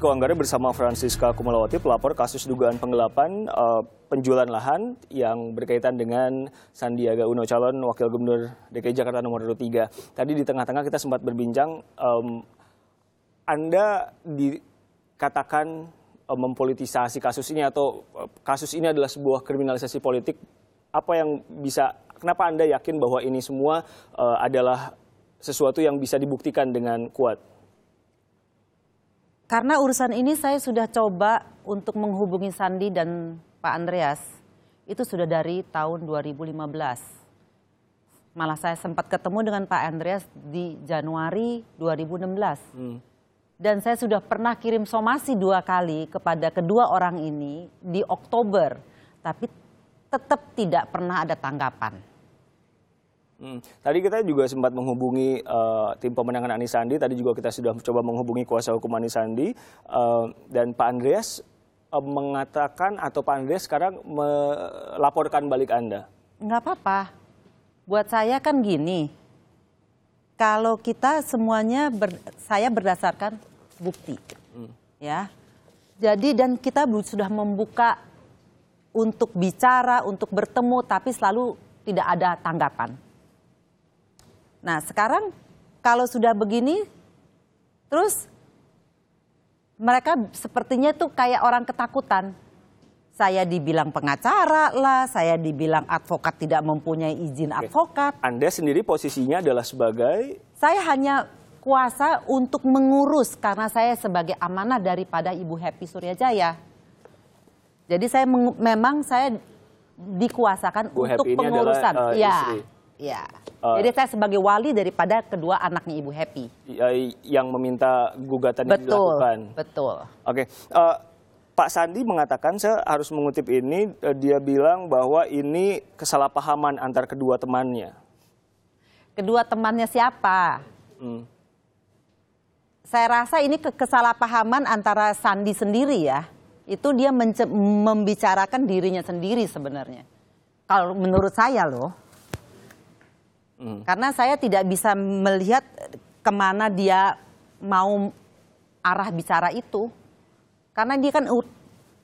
Ko Anggara bersama Francisca Kumalawati pelapor kasus dugaan penggelapan uh, penjualan lahan yang berkaitan dengan Sandiaga Uno calon wakil gubernur DKI Jakarta nomor 3. Tadi di tengah-tengah kita sempat berbincang um, Anda dikatakan um, mempolitisasi kasus ini atau uh, kasus ini adalah sebuah kriminalisasi politik. Apa yang bisa kenapa Anda yakin bahwa ini semua uh, adalah sesuatu yang bisa dibuktikan dengan kuat? Karena urusan ini saya sudah coba untuk menghubungi Sandi dan Pak Andreas. Itu sudah dari tahun 2015. Malah saya sempat ketemu dengan Pak Andreas di Januari 2016. Hmm. Dan saya sudah pernah kirim somasi dua kali kepada kedua orang ini di Oktober. Tapi tetap tidak pernah ada tanggapan. Hmm. Tadi kita juga sempat menghubungi uh, tim pemenangan Anies Sandi. Tadi juga kita sudah coba menghubungi kuasa hukum Anies Sandi uh, dan Pak Andreas uh, mengatakan atau Pak Andreas sekarang melaporkan balik Anda. Enggak apa-apa. Buat saya kan gini. Kalau kita semuanya ber, saya berdasarkan bukti, hmm. ya. Jadi dan kita sudah membuka untuk bicara, untuk bertemu, tapi selalu tidak ada tanggapan Nah sekarang kalau sudah begini, terus mereka sepertinya tuh kayak orang ketakutan. Saya dibilang pengacara lah, saya dibilang advokat tidak mempunyai izin advokat. Anda sendiri posisinya adalah sebagai? Saya hanya kuasa untuk mengurus karena saya sebagai amanah daripada Ibu Happy Suryajaya. Jadi saya memang saya dikuasakan Bu untuk Happy pengurusan. Adalah, eh, uh, ya. Istri. Iya. Uh, Jadi saya sebagai wali daripada kedua anaknya Ibu Happy. Ya, yang meminta gugatan betul, yang dilakukan. Betul. Oke. Okay. Uh, eh, Pak Sandi mengatakan, saya harus mengutip ini, uh, dia bilang bahwa ini kesalahpahaman antar kedua temannya. Kedua temannya siapa? Hmm. Saya rasa ini kesalahpahaman antara Sandi sendiri ya. Itu dia membicarakan dirinya sendiri sebenarnya. Kalau menurut saya loh. Hmm. Karena saya tidak bisa melihat kemana dia mau arah bicara itu. Karena dia kan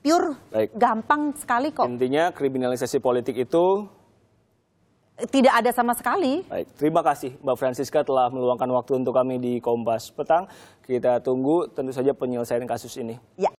pure, Baik. gampang sekali kok. Intinya kriminalisasi politik itu tidak ada sama sekali. Baik, terima kasih Mbak Francisca telah meluangkan waktu untuk kami di Kompas Petang. Kita tunggu tentu saja penyelesaian kasus ini. Ya.